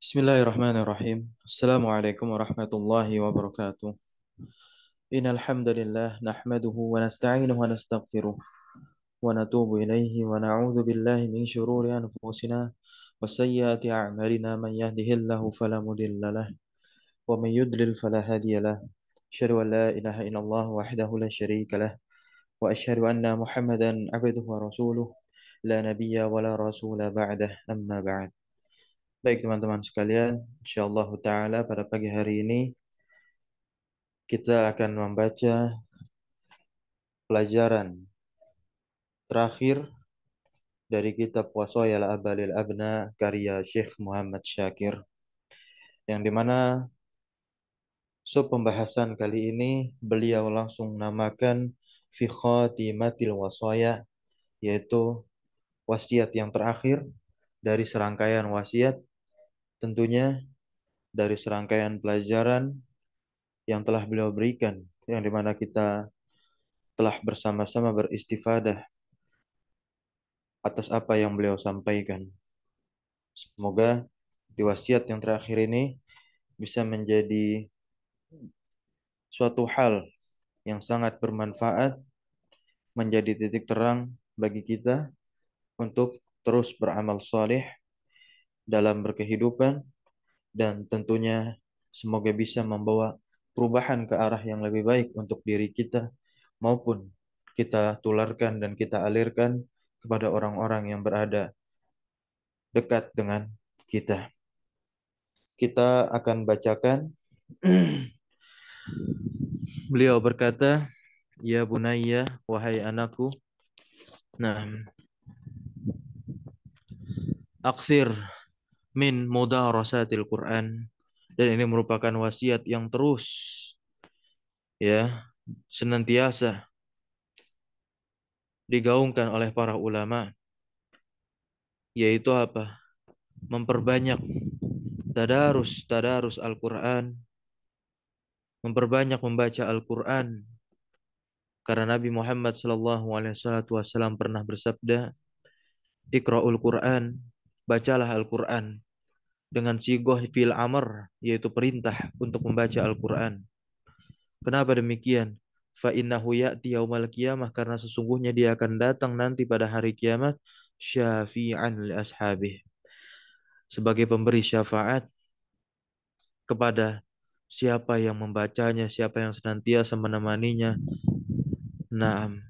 بسم الله الرحمن الرحيم السلام عليكم ورحمة الله وبركاته إن الحمد لله نحمده ونستعينه ونستغفره ونتوب إليه ونعوذ بالله من شرور أنفسنا وسيئات أعمالنا من يهده الله فلا مضل له ومن يضلل فلا هادي له أشهد أن لا إله إلا الله وحده لا شريك له وأشهد أن محمدا عبده ورسوله لا نبي ولا رسول بعده أما بعد Baik teman-teman sekalian, insyaallah taala pada pagi hari ini kita akan membaca pelajaran terakhir dari kitab Wasoyal Abalil Abna karya Syekh Muhammad Syakir yang dimana sub pembahasan kali ini beliau langsung namakan fi khatimatil wasaya yaitu wasiat yang terakhir dari serangkaian wasiat tentunya dari serangkaian pelajaran yang telah beliau berikan, yang dimana kita telah bersama-sama beristifadah atas apa yang beliau sampaikan. Semoga di wasiat yang terakhir ini bisa menjadi suatu hal yang sangat bermanfaat, menjadi titik terang bagi kita untuk terus beramal soleh dalam berkehidupan dan tentunya semoga bisa membawa perubahan ke arah yang lebih baik untuk diri kita maupun kita tularkan dan kita alirkan kepada orang-orang yang berada dekat dengan kita. Kita akan bacakan beliau berkata, "Ya bunayya, wahai anakku." Nah, aksir min mudarasatil Quran dan ini merupakan wasiat yang terus ya senantiasa digaungkan oleh para ulama yaitu apa memperbanyak tadarus tadarus Al-Qur'an memperbanyak membaca Al-Qur'an karena Nabi Muhammad SAW pernah bersabda ikraul Qur'an bacalah Al-Quran dengan sigoh fil amr, yaitu perintah untuk membaca Al-Quran. Kenapa demikian? Fa innahu ya'ti yaumal kiamah, karena sesungguhnya dia akan datang nanti pada hari kiamat, syafi'an li ashabih. Sebagai pemberi syafaat kepada siapa yang membacanya, siapa yang senantiasa menemaninya. Naam.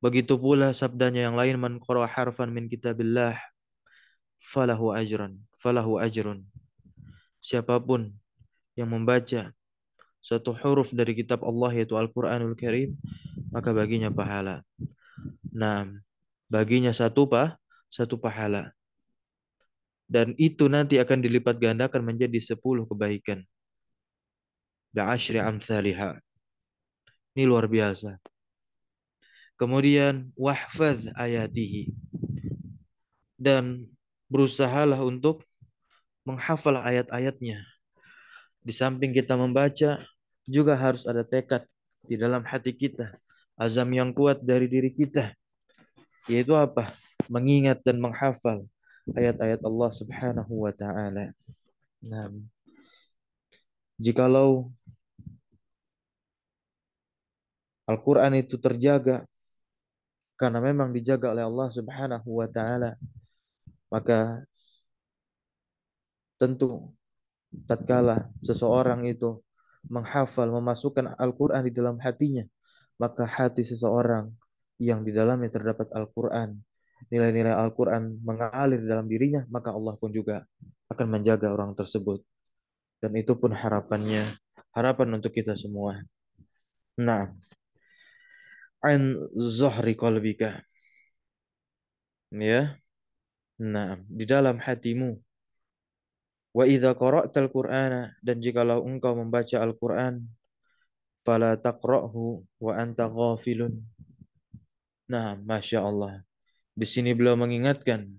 Begitu pula sabdanya yang lain man qara harfan min kitabillah falahu ajran falahu ajrun. Siapapun yang membaca satu huruf dari kitab Allah yaitu Al-Qur'anul Karim maka baginya pahala. Nah, baginya satu pa, satu pahala. Dan itu nanti akan dilipat gandakan menjadi sepuluh kebaikan. Ba'ashri amthaliha. Ini luar biasa. Kemudian wahfaz ayatihi. Dan berusahalah untuk menghafal ayat-ayatnya. Di samping kita membaca, juga harus ada tekad di dalam hati kita. Azam yang kuat dari diri kita. Yaitu apa? Mengingat dan menghafal ayat-ayat Allah subhanahu wa ta'ala. Nah, jikalau Al-Quran itu terjaga, karena memang dijaga oleh Allah Subhanahu wa taala maka tentu tatkala seseorang itu menghafal memasukkan Al-Qur'an di dalam hatinya maka hati seseorang yang di dalamnya terdapat Al-Qur'an nilai-nilai Al-Qur'an mengalir dalam dirinya maka Allah pun juga akan menjaga orang tersebut dan itu pun harapannya harapan untuk kita semua nah an Zohri qalbika. Ya. Nah, di dalam hatimu. Wa idza qara'tal Qur'ana dan jikalau engkau membaca Al-Qur'an fala taqra'hu wa anta ghafilun. Nah, Masya Allah. Di sini beliau mengingatkan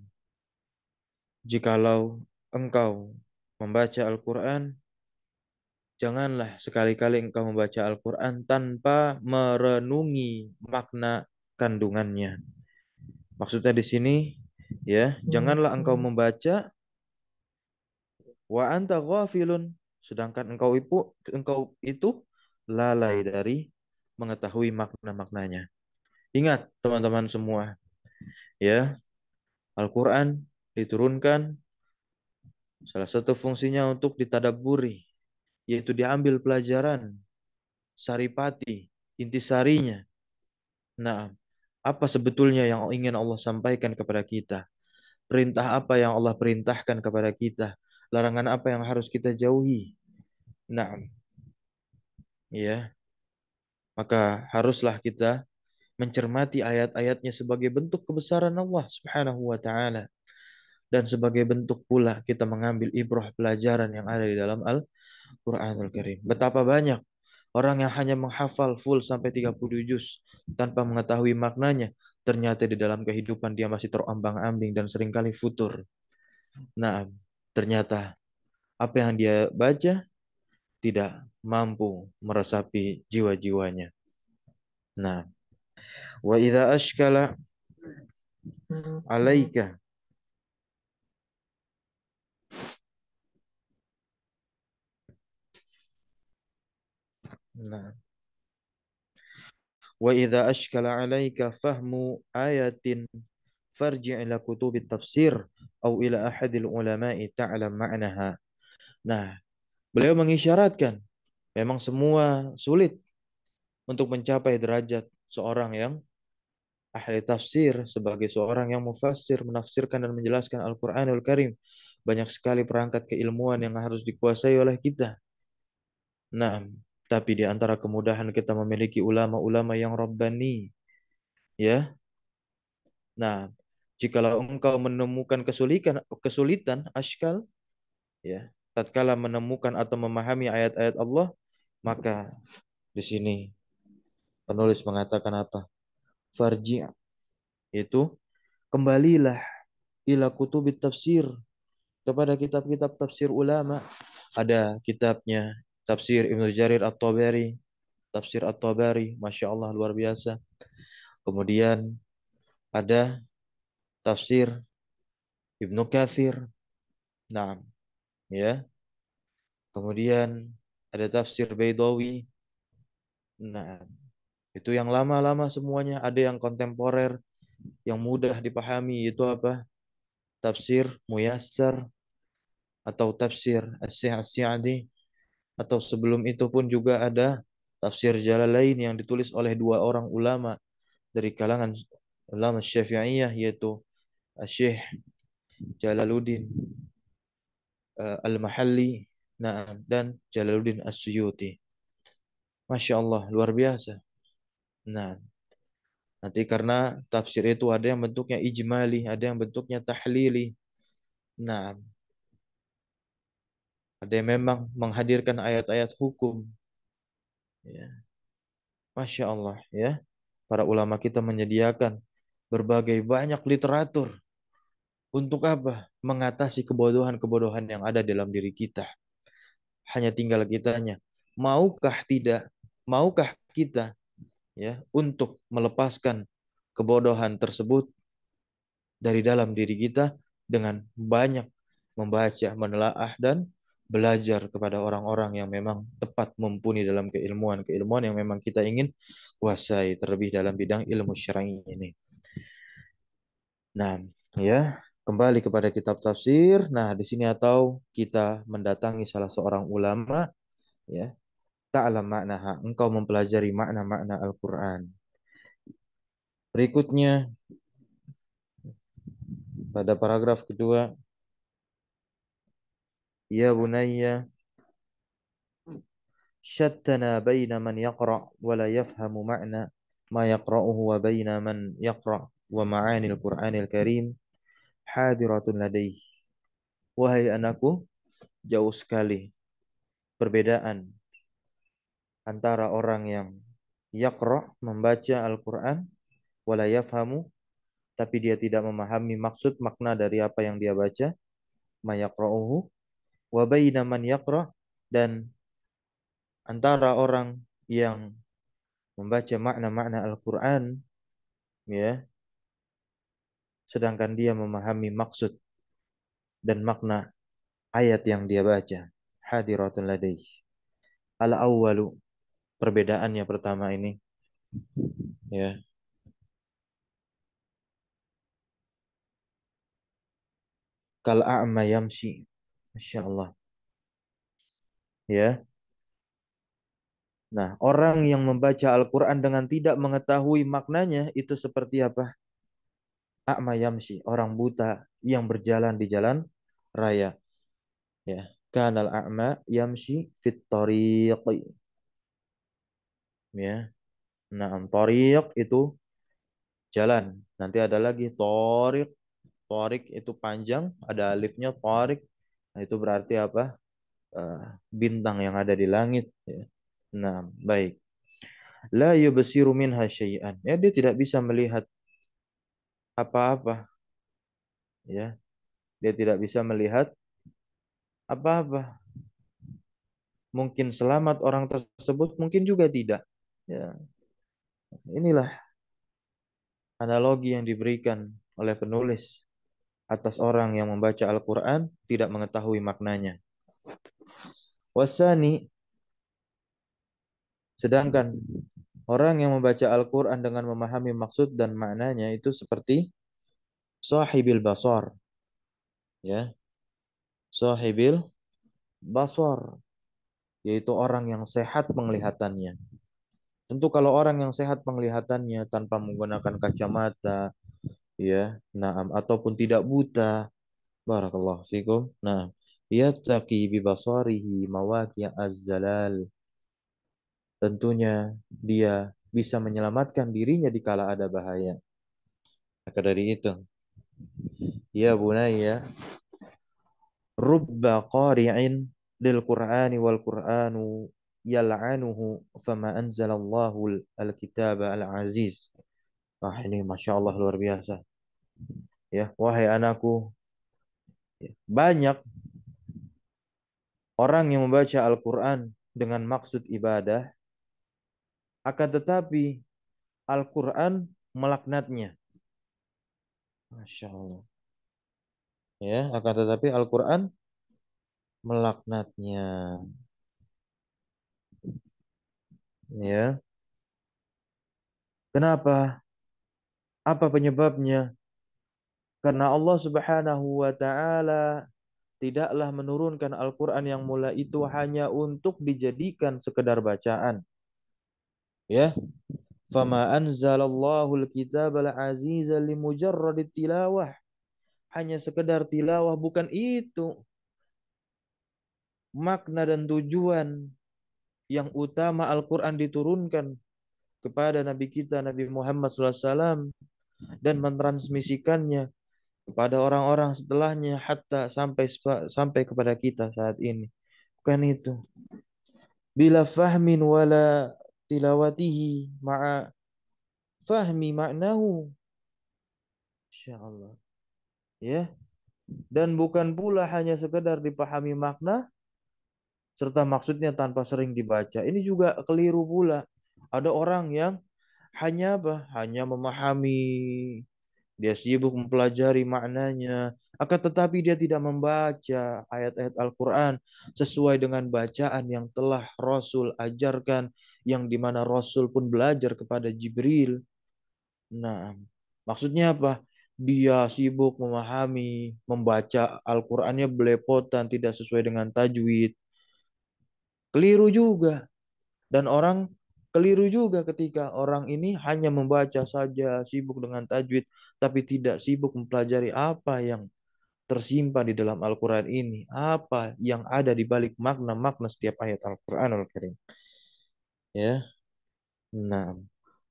jikalau engkau membaca Al-Qur'an Janganlah sekali-kali engkau membaca Al-Quran tanpa merenungi makna kandungannya. Maksudnya di sini, ya, janganlah engkau membaca wa anta ghafilun sedangkan engkau itu engkau itu lalai dari mengetahui makna-maknanya. Ingat teman-teman semua, ya, Al-Quran diturunkan salah satu fungsinya untuk ditadaburi, yaitu diambil pelajaran saripati, intisarinya. Nah, apa sebetulnya yang ingin Allah sampaikan kepada kita? Perintah apa yang Allah perintahkan kepada kita? Larangan apa yang harus kita jauhi? Nah, ya. Maka haruslah kita mencermati ayat-ayatnya sebagai bentuk kebesaran Allah Subhanahu wa taala dan sebagai bentuk pula kita mengambil ibrah pelajaran yang ada di dalam Al-Qur'an Quranul Karim. Betapa banyak orang yang hanya menghafal full sampai 30 juz tanpa mengetahui maknanya, ternyata di dalam kehidupan dia masih terombang-ambing dan seringkali futur. Nah, ternyata apa yang dia baca tidak mampu meresapi jiwa-jiwanya. Nah, wa idza ashkala hmm. alaika Nah. Wa idza ashkala alaika fahmu ayatin farji' ila kutubi tafsir au ila ahadil ulama'i ta'lam ma'naha. Nah, beliau mengisyaratkan memang semua sulit untuk mencapai derajat seorang yang ahli tafsir sebagai seorang yang mufassir menafsirkan dan menjelaskan Al-Qur'anul Karim. Banyak sekali perangkat keilmuan yang harus dikuasai oleh kita. Nah, tapi di antara kemudahan kita memiliki ulama-ulama yang rabbani. Ya. Nah, jikalau engkau menemukan kesulitan kesulitan askal ya, tatkala menemukan atau memahami ayat-ayat Allah, maka di sini penulis mengatakan apa? Farji' itu kembalilah ila kutubit tafsir kepada kitab-kitab tafsir ulama ada kitabnya tafsir Ibnu Jarir At-Tabari, tafsir At-Tabari, Masya Allah luar biasa. Kemudian ada tafsir Ibnu Kathir, nah, ya. Kemudian ada tafsir Baidawi, nah, itu yang lama-lama semuanya, ada yang kontemporer, yang mudah dipahami, itu apa? Tafsir Muyassar, atau tafsir As-Sa'di, atau sebelum itu pun juga ada tafsir lain yang ditulis oleh dua orang ulama dari kalangan ulama Syafi'iyah yaitu Syekh Jalaluddin eh, Al-Mahalli Naam dan Jalaluddin As-Suyuti. Masya Allah, luar biasa. Nah, nanti karena tafsir itu ada yang bentuknya ijmali, ada yang bentuknya tahlili. Nah, ada yang memang menghadirkan ayat-ayat hukum. Ya. Masya Allah ya. Para ulama kita menyediakan berbagai banyak literatur untuk apa? Mengatasi kebodohan-kebodohan yang ada dalam diri kita. Hanya tinggal kitanya. Maukah tidak? Maukah kita ya untuk melepaskan kebodohan tersebut dari dalam diri kita dengan banyak membaca, menelaah dan belajar kepada orang-orang yang memang tepat mumpuni dalam keilmuan-keilmuan yang memang kita ingin kuasai terlebih dalam bidang ilmu syar'i ini. Nah, ya, kembali kepada kitab tafsir. Nah, di sini atau kita mendatangi salah seorang ulama ya, ta'lam maknaha, engkau mempelajari makna-makna Al-Qur'an. Berikutnya pada paragraf kedua يا بني شتنا بين من يقرأ ولا يفهم معنى ما يقرأه وبين من يقرأ ومعاني القرآن الكريم حاضرة لديه Wahai anakku, jauh sekali perbedaan antara orang yang yakroh membaca Al-Quran, wala yafhamu, tapi dia tidak memahami maksud makna dari apa yang dia baca, mayakrohu, wabayna man yaqra dan antara orang yang membaca makna-makna Al-Qur'an ya sedangkan dia memahami maksud dan makna ayat yang dia baca hadiratun ladaih al awwalu perbedaannya pertama ini ya kal a'ma yamsi Masya Allah. Ya. Nah, orang yang membaca Al-Quran dengan tidak mengetahui maknanya itu seperti apa? A'ma yamsi, orang buta yang berjalan di jalan raya. Ya, kanal a'ma yamsi fit Ya. Nah, tariq itu jalan. Nanti ada lagi tariq. Tariq itu panjang, ada alifnya tariq. Nah, itu berarti apa? Eh, bintang yang ada di langit. Ya. Nah, baik. La yubsiru minha syai'an. Ya, dia tidak bisa melihat apa-apa. Ya. Dia tidak bisa melihat apa-apa. Mungkin selamat orang tersebut, mungkin juga tidak. Ya. Inilah analogi yang diberikan oleh penulis atas orang yang membaca Al-Quran tidak mengetahui maknanya. Wasani, sedangkan orang yang membaca Al-Quran dengan memahami maksud dan maknanya itu seperti sahibil basor. Ya, sahibil basor, yaitu orang yang sehat penglihatannya. Tentu kalau orang yang sehat penglihatannya tanpa menggunakan kacamata, ya naam ataupun tidak buta barakallahu fikum nah taqi bi basarihi mawaqi az-zalal tentunya dia bisa menyelamatkan dirinya dikala ada bahaya maka dari itu ya bunayya rubba qari'in lil qur'ani wal qur'anu yal'anuhu fama anzalallahu al-kitaba al-aziz Wah ini Masya Allah luar biasa ya wahai anakku ya, banyak orang yang membaca Al-Qur'an dengan maksud ibadah akan tetapi Al-Qur'an melaknatnya Masya Allah ya akan tetapi Al-Qur'an melaknatnya ya kenapa apa penyebabnya karena Allah Subhanahu wa taala tidaklah menurunkan Al-Qur'an yang mula itu hanya untuk dijadikan sekedar bacaan. Ya. Fama anzalallahu al-kitab al aziza li tilawah. Hanya sekedar tilawah bukan itu. Makna dan tujuan yang utama Al-Quran diturunkan kepada Nabi kita Nabi Muhammad SAW dan mentransmisikannya kepada orang-orang setelahnya hatta sampai sampai kepada kita saat ini. Bukan itu. Bila fahmin wala tilawatihi ma'a fahmi maknahu. Insyaallah. Ya. Dan bukan pula hanya sekedar dipahami makna serta maksudnya tanpa sering dibaca. Ini juga keliru pula. Ada orang yang hanya apa? Hanya memahami dia sibuk mempelajari maknanya, akan tetapi dia tidak membaca ayat-ayat Al-Quran sesuai dengan bacaan yang telah Rasul ajarkan, yang dimana Rasul pun belajar kepada Jibril. Nah, maksudnya apa? Dia sibuk memahami, membaca Al-Qurannya belepotan, tidak sesuai dengan tajwid. Keliru juga. Dan orang Keliru juga ketika orang ini hanya membaca saja, sibuk dengan tajwid, tapi tidak sibuk mempelajari apa yang tersimpan di dalam Al-Quran ini. Apa yang ada di balik makna-makna setiap ayat Al-Quran Al-Karim. Ya. Nah.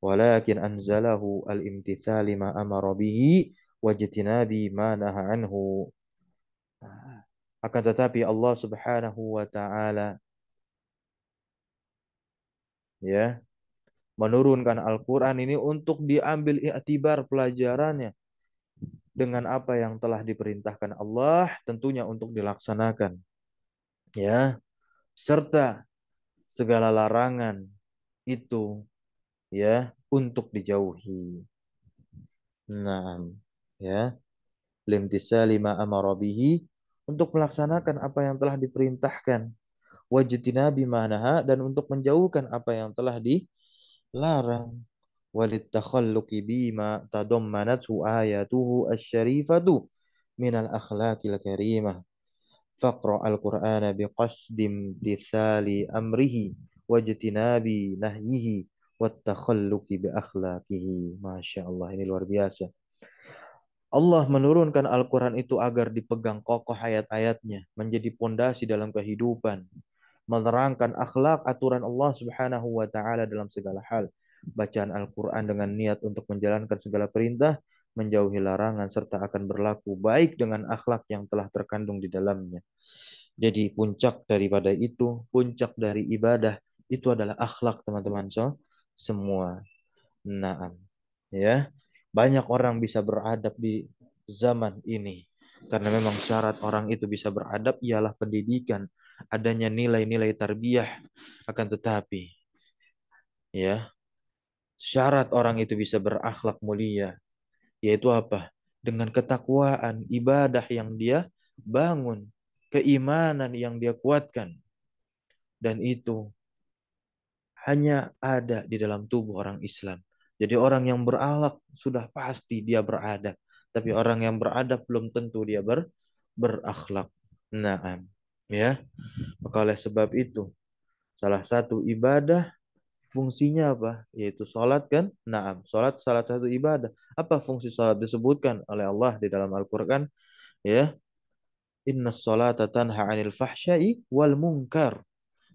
Walakin anzalahu al-imtithali ma amara bihi wajtinabi ma anhu. Nah, akan tetapi Allah subhanahu wa ta'ala ya menurunkan Al-Quran ini untuk diambil iktibar pelajarannya dengan apa yang telah diperintahkan Allah tentunya untuk dilaksanakan ya serta segala larangan itu ya untuk dijauhi nah ya lima tisa lima untuk melaksanakan apa yang telah diperintahkan wajtina bimanaha dan untuk menjauhkan apa yang telah dilarang walit takhalluqi bima tadammanat ayatuhu asy-syarifatu al akhlaqil karimah faqra al-qur'ana biqasdim dithali amrihi bi nahyihi wattakhalluqi bi akhlaqihi masyaallah ini luar biasa Allah menurunkan Al-Quran itu agar dipegang kokoh ayat-ayatnya, menjadi pondasi dalam kehidupan, menerangkan akhlak aturan Allah Subhanahu wa taala dalam segala hal. Bacaan Al-Qur'an dengan niat untuk menjalankan segala perintah, menjauhi larangan serta akan berlaku baik dengan akhlak yang telah terkandung di dalamnya. Jadi puncak daripada itu, puncak dari ibadah itu adalah akhlak, teman-teman so, semua. Naam. Ya. Banyak orang bisa beradab di zaman ini karena memang syarat orang itu bisa beradab ialah pendidikan adanya nilai-nilai tarbiyah akan tetapi ya syarat orang itu bisa berakhlak mulia yaitu apa dengan ketakwaan ibadah yang dia bangun keimanan yang dia kuatkan dan itu hanya ada di dalam tubuh orang Islam jadi orang yang berakhlak sudah pasti dia beradab tapi orang yang beradab belum tentu dia ber berakhlak. Naam ya maka oleh sebab itu salah satu ibadah fungsinya apa yaitu sholat kan naam sholat salah satu ibadah apa fungsi sholat disebutkan oleh Allah di dalam Al-Qur'an ya inna sholatatan haanil 'anil wal munkar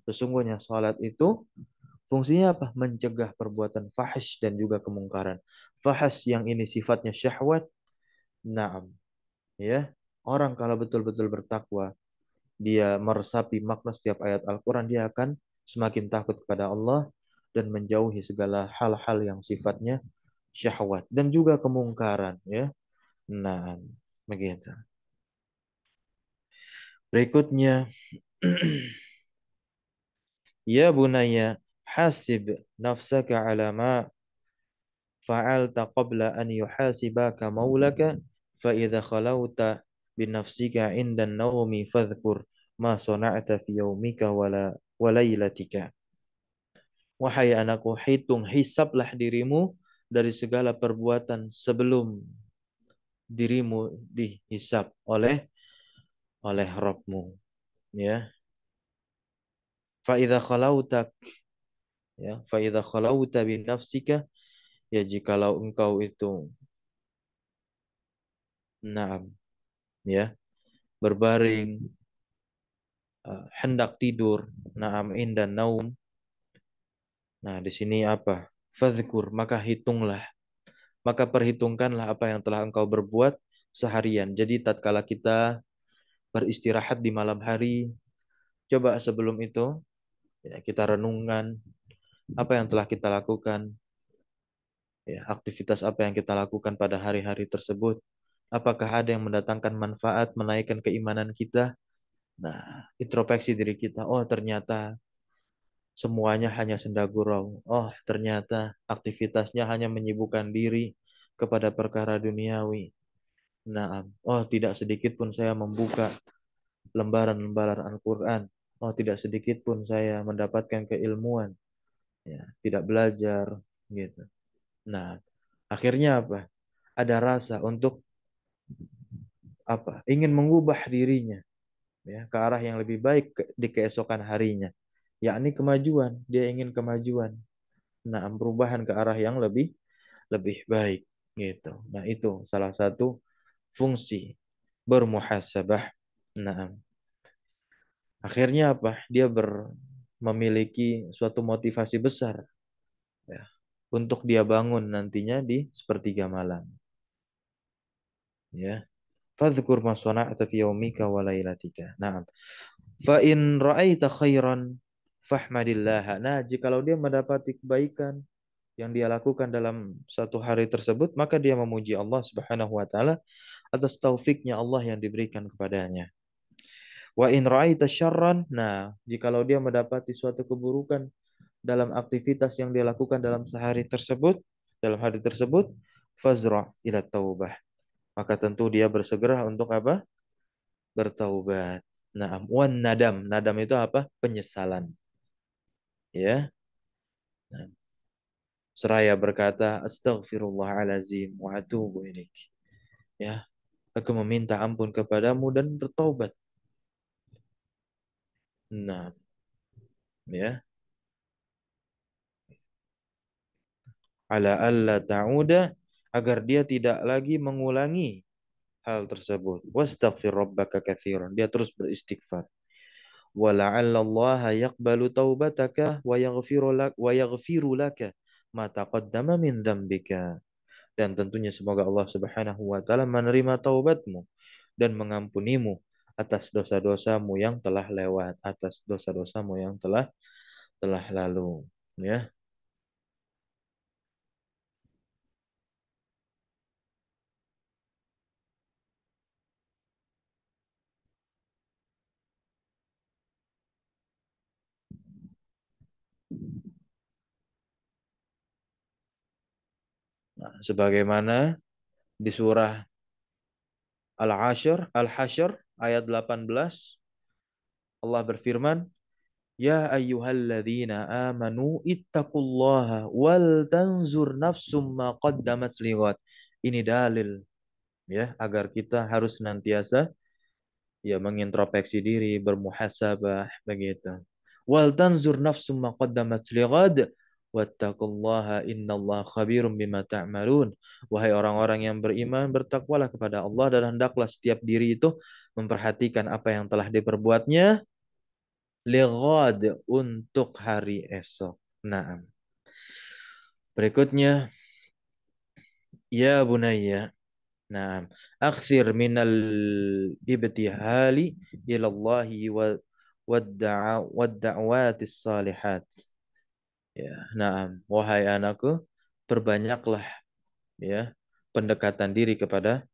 sesungguhnya sholat itu Fungsinya apa? Mencegah perbuatan fahish dan juga kemungkaran. Fahish yang ini sifatnya syahwat. Naam. Ya. Orang kalau betul-betul bertakwa, dia meresapi makna setiap ayat Al-Quran, dia akan semakin takut kepada Allah dan menjauhi segala hal-hal yang sifatnya syahwat dan juga kemungkaran ya. Nah, begitu. Berikutnya Ya bunaya hasib nafsaka alama ma fa'alta qabla an yuhasibaka maulaka fa idza khalauta binafsika indan naumi fadhkur ma sona'ata fi yaumika wala walailatika. Wahai anakku, hitung, hisaplah dirimu dari segala perbuatan sebelum dirimu dihisap oleh oleh Robmu. Ya. Fa'idha khalautak. Ya. Fa'idha khalauta nafsika, Ya, jikalau engkau itu. Naam ya berbaring uh, hendak tidur naam dan naum nah di sini apa fadzkur maka hitunglah maka perhitungkanlah apa yang telah engkau berbuat seharian jadi tatkala kita beristirahat di malam hari coba sebelum itu ya, kita renungkan apa yang telah kita lakukan ya aktivitas apa yang kita lakukan pada hari-hari tersebut Apakah ada yang mendatangkan manfaat, menaikkan keimanan kita? Nah, introspeksi diri kita. Oh, ternyata semuanya hanya senda gurau. Oh, ternyata aktivitasnya hanya menyibukkan diri kepada perkara duniawi. Nah, oh tidak sedikit pun saya membuka lembaran-lembaran Al-Quran. Oh, tidak sedikit pun saya mendapatkan keilmuan. Ya, tidak belajar gitu. Nah, akhirnya apa? Ada rasa untuk apa ingin mengubah dirinya ya ke arah yang lebih baik ke, di keesokan harinya yakni kemajuan dia ingin kemajuan nah perubahan ke arah yang lebih lebih baik gitu nah itu salah satu fungsi bermuhasabah nah akhirnya apa dia ber memiliki suatu motivasi besar ya, untuk dia bangun nantinya di sepertiga malam ya Fadhkur ma sana'ta fi yaumika wa lailatika. Naam. Fa in ra'aita khairan fahmadillah. Nah, jika dia mendapati kebaikan yang dia lakukan dalam satu hari tersebut, maka dia memuji Allah Subhanahu wa taala atas taufiknya Allah yang diberikan kepadanya. Wa in ra'aita syarran. Nah, jika dia mendapati suatu keburukan dalam aktivitas yang dia lakukan dalam sehari tersebut, dalam hari tersebut, fazra ila taubah maka tentu dia bersegera untuk apa? Bertaubat. nah wan nadam. Nadam itu apa? Penyesalan. Ya. Nah. Seraya berkata, Astaghfirullahalazim wa atubu ilik. Ya. Aku meminta ampun kepadamu dan bertaubat. Nah. Ya. Ala alla ta'uda agar dia tidak lagi mengulangi hal tersebut. Wastaghfir rabbaka katsiran. Dia terus beristighfar. Wa la'allallaha yaqbalu taubataka wa yaghfiru lak wa yaghfiru laka ma taqaddama min dzambika. Dan tentunya semoga Allah Subhanahu wa taala menerima taubatmu dan mengampunimu atas dosa-dosamu yang telah lewat, atas dosa-dosamu yang telah telah lalu, ya. sebagaimana di surah Al-Ashr, al ayat 18 Allah berfirman, "Ya ayyuhalladzina amanu ittaqullaha wal tanzur nafsum ma qaddamat lighad." Ini dalil ya agar kita harus senantiasa ya mengintrospeksi diri, bermuhasabah begitu. Wal tanzur nafsum ma qaddamat lighad Wattaqullaha innallaha khabirum bima ta'malun. Wahai orang-orang yang beriman, bertakwalah kepada Allah dan hendaklah setiap diri itu memperhatikan apa yang telah diperbuatnya lighad untuk hari esok. Naam. Berikutnya ya bunayya Naam. Akhir minal ibtihali ila Allah wa wada' wadda'awatis salihat. Ya, nah, wahai anakku, perbanyaklah ya pendekatan diri kepada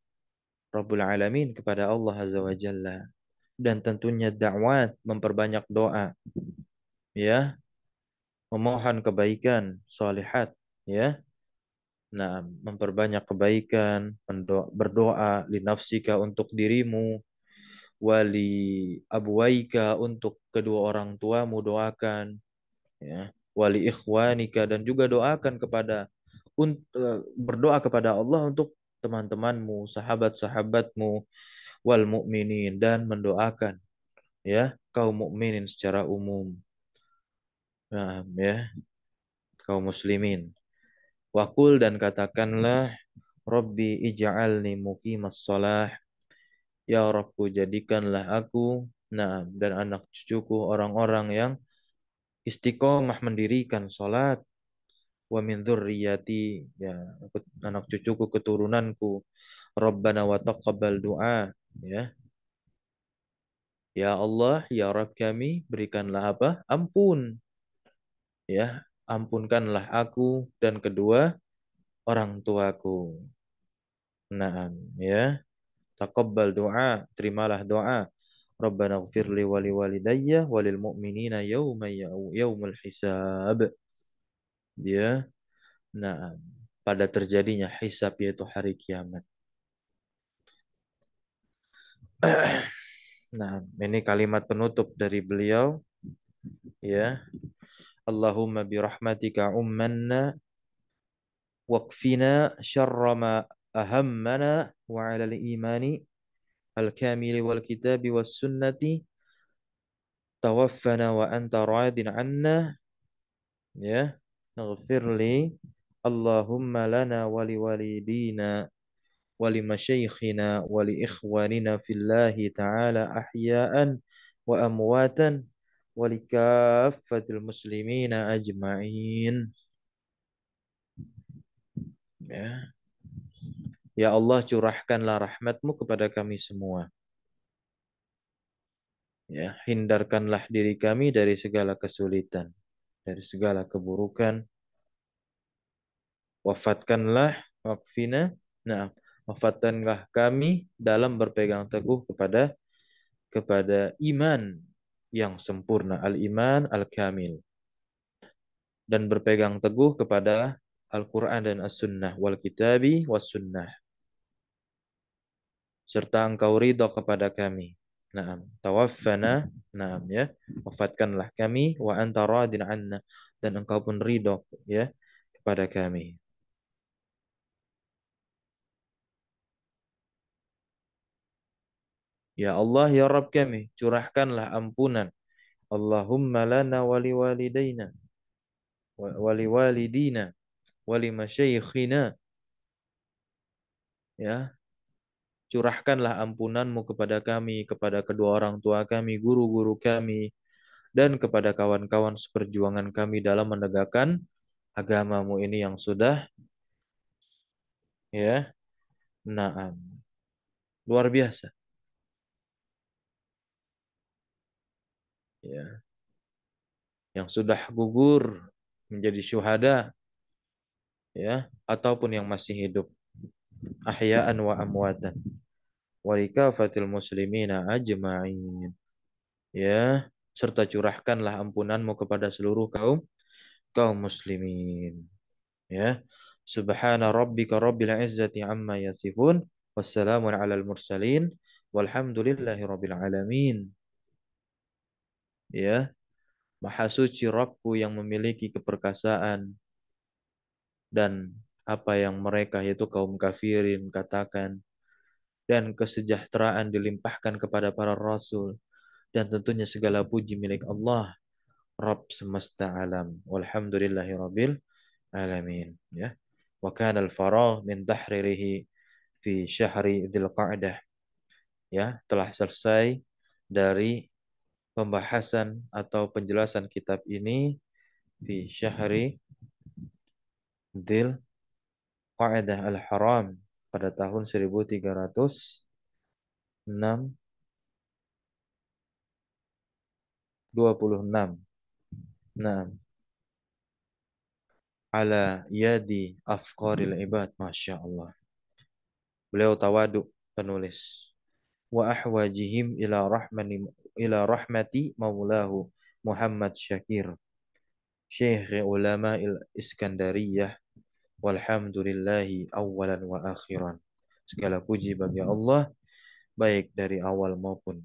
Rabbul Alamin kepada Allah Azza wa Jalla dan tentunya dakwah memperbanyak doa ya memohon kebaikan salihat. ya nah memperbanyak kebaikan berdoa linafsika untuk dirimu wali abuaika untuk kedua orang tuamu doakan ya wali ikhwanika dan juga doakan kepada eh, berdoa kepada Allah untuk teman-temanmu, sahabat-sahabatmu wal mukminin dan mendoakan ya kaum mukminin secara umum. Nah, ya. Kaum muslimin. Wakul dan katakanlah Rabbi ij'alni muqimas salah. Ya Rabbku jadikanlah aku Nah, dan anak cucuku orang-orang yang istiqomah mendirikan sholat wa min dzurriyyati ya anak cucuku keturunanku Rabbana wa taqabbal du'a ya Ya Allah ya Rabb kami berikanlah apa ampun ya ampunkanlah aku dan kedua orang tuaku Nah ya taqabbal du'a terimalah doa Rabbana ighfir li wa liwalidayya wa lil mu'minina yauma hisab. Dia ya. nah pada terjadinya hisab yaitu hari kiamat. Nah, ini kalimat penutup dari beliau. Ya. Allahumma bi rahmatika ummanna waqfina syarra ma ahammana wa 'ala al-imani الكامل والكتاب والسنة توفنا وأنت راض عنا يا اغفر لي اللهم لنا ولوالدينا ولمشايخنا ولإخواننا في الله تعالى أحياء وأمواتا ولكافة المسلمين أجمعين yeah. Ya Allah curahkanlah rahmatmu kepada kami semua. Ya, hindarkanlah diri kami dari segala kesulitan, dari segala keburukan. Wafatkanlah wakfina, nah, wafatkanlah kami dalam berpegang teguh kepada kepada iman yang sempurna, al-iman al-kamil. Dan berpegang teguh kepada Al-Quran dan As-Sunnah, wal-kitabi was-sunnah serta engkau ridho kepada kami. Naam, tawaffana, naam ya. Wafatkanlah kami wa anta radin anna dan engkau pun ridho ya kepada kami. Ya Allah, ya Rabb kami, curahkanlah ampunan. Allahumma lana wali walidayna, wali walidina, wali masyayikhina, ya curahkanlah ampunanmu kepada kami, kepada kedua orang tua kami, guru-guru kami, dan kepada kawan-kawan seperjuangan kami dalam menegakkan agamamu ini yang sudah ya naam luar biasa ya yang sudah gugur menjadi syuhada ya ataupun yang masih hidup ahya'an wa amwatan walikafatil muslimina ajma'in. Ya, serta curahkanlah ampunanmu kepada seluruh kaum kaum muslimin. Ya. Subhana rabbika rabbil izzati amma yasifun. Wassalamun al mursalin. Walhamdulillahi rabbil alamin. Ya. Maha suci Rabbku yang memiliki keperkasaan. Dan apa yang mereka yaitu kaum kafirin katakan dan kesejahteraan dilimpahkan kepada para rasul dan tentunya segala puji milik Allah Rabb semesta alam walhamdulillahi rabbil alamin ya wa kana al-faragh min tahririhi fi syahri dzil qa'dah ya telah selesai dari pembahasan atau penjelasan kitab ini di syahri dzil qa'dah al-haram pada tahun 1306 26. 6 Ala yadi afqaril ibad. Masya Allah. Beliau tawadu penulis. Wa ahwajihim ila rahmani ila rahmati maulahu Muhammad Syakir. Syekh ulama il Iskandariyah Walhamdulillahi awalan wa akhiran. Segala puji bagi Allah, baik dari awal maupun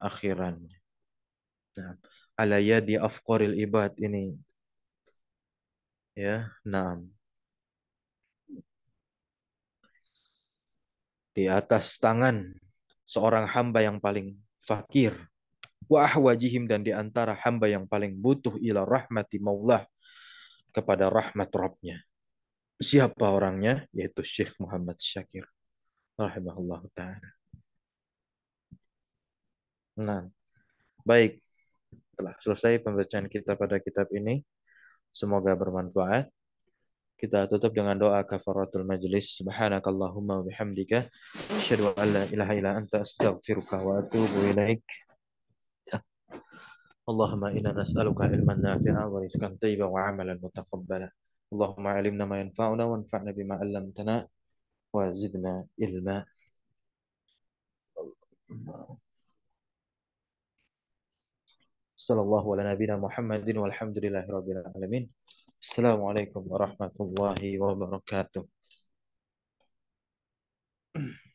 akhiran. Nah, ala yadi afqaril ibad ini. Ya, naam. Di atas tangan seorang hamba yang paling fakir. Wa ahwajihim dan di antara hamba yang paling butuh ila rahmati maulah kepada rahmat Rabbnya siapa orangnya yaitu Syekh Muhammad Syakir rahimahullah taala. Nah, baik. Telah selesai pembacaan kita pada kitab ini. Semoga bermanfaat. Kita tutup dengan doa kafaratul majlis. Subhanakallahumma wa bihamdika asyhadu an la ilaha illa anta astaghfiruka wa atubu ilaik. nasaluka ilman نسألك wa نافعا ورزقا wa amalan mutakabbala. اللهم علمنا ما ينفعنا وانفعنا بما علمتنا وزدنا علما صلى الله على نبينا محمد والحمد لله رب العالمين السلام عليكم ورحمة الله وبركاته